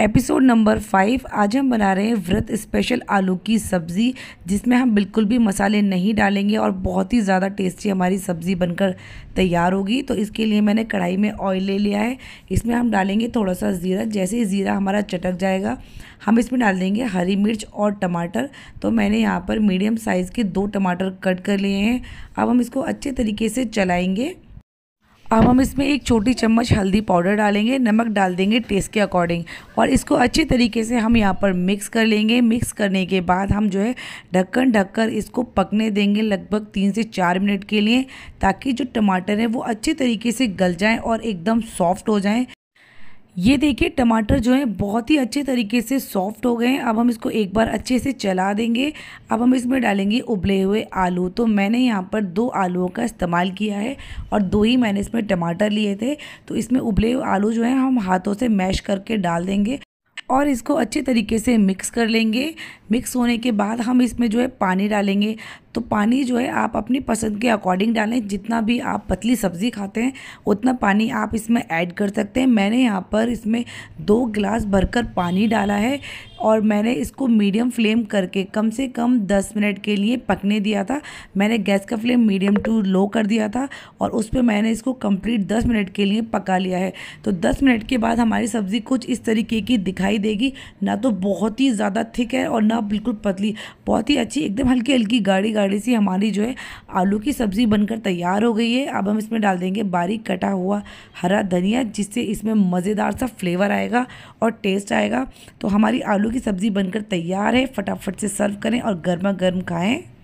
episode number five आज हम बना रहे हैं व्रत स्पेशल आलू की सब्ज़ी जिसमें हम बिल्कुल भी मसाले नहीं डालेंगे और बहुत ही ज़्यादा टेस्टी हमारी सब्ज़ी बनकर तैयार होगी तो इसके लिए मैंने कढ़ाई में ऑयल ले लिया है इसमें हम डालेंगे थोड़ा सा ज़ीरा जैसे ही ज़ीरा हमारा चटक जाएगा हम इसमें डाल देंगे हरी मिर्च और टमाटर तो मैंने यहाँ पर मीडियम साइज़ के दो टमाटर कट कर लिए हैं अब हम इसको अच्छे तरीके से चलाएँगे अब हम इसमें एक छोटी चम्मच हल्दी पाउडर डालेंगे नमक डाल देंगे टेस्ट के अकॉर्डिंग और इसको अच्छे तरीके से हम यहाँ पर मिक्स कर लेंगे मिक्स करने के बाद हम जो है ढक्कन ढककर इसको पकने देंगे लगभग तीन से चार मिनट के लिए ताकि जो टमाटर है वो अच्छे तरीके से गल जाएँ और एकदम सॉफ्ट हो जाएँ ये देखिए टमाटर जो है बहुत ही अच्छे तरीके से सॉफ्ट हो गए हैं अब हम इसको एक बार अच्छे से चला देंगे अब हम इसमें डालेंगे उबले हुए आलू तो मैंने यहाँ पर दो आलूओं का इस्तेमाल किया है और दो ही मैंने इसमें टमाटर लिए थे तो इसमें उबले हुए आलू जो है हम हाथों से मैश करके डाल देंगे और इसको अच्छे तरीके से मिक्स कर लेंगे मिक्स होने के बाद हम इसमें जो है पानी डालेंगे तो पानी जो है आप अपनी पसंद के अकॉर्डिंग डालें जितना भी आप पतली सब्ज़ी खाते हैं उतना पानी आप इसमें ऐड कर सकते हैं मैंने यहाँ पर इसमें दो गिलास भरकर पानी डाला है और मैंने इसको मीडियम फ्लेम करके कम से कम दस मिनट के लिए पकने दिया था मैंने गैस का फ्लेम मीडियम टू लो कर दिया था और उस पर मैंने इसको कंप्लीट दस मिनट के लिए पका लिया है तो दस मिनट के बाद हमारी सब्ज़ी कुछ इस तरीके की दिखाई देगी ना तो बहुत ही ज़्यादा थिक है और ना बिल्कुल पतली बहुत ही अच्छी एकदम हल्की हल्की गाढ़ी गाढ़ी तगड़ी सी हमारी जो है आलू की सब्ज़ी बनकर तैयार हो गई है अब हम इसमें डाल देंगे बारीक कटा हुआ हरा धनिया जिससे इसमें मज़ेदार सा फ्लेवर आएगा और टेस्ट आएगा तो हमारी आलू की सब्ज़ी बनकर तैयार है फटाफट से सर्व करें और गर्मा गर्म खाएँ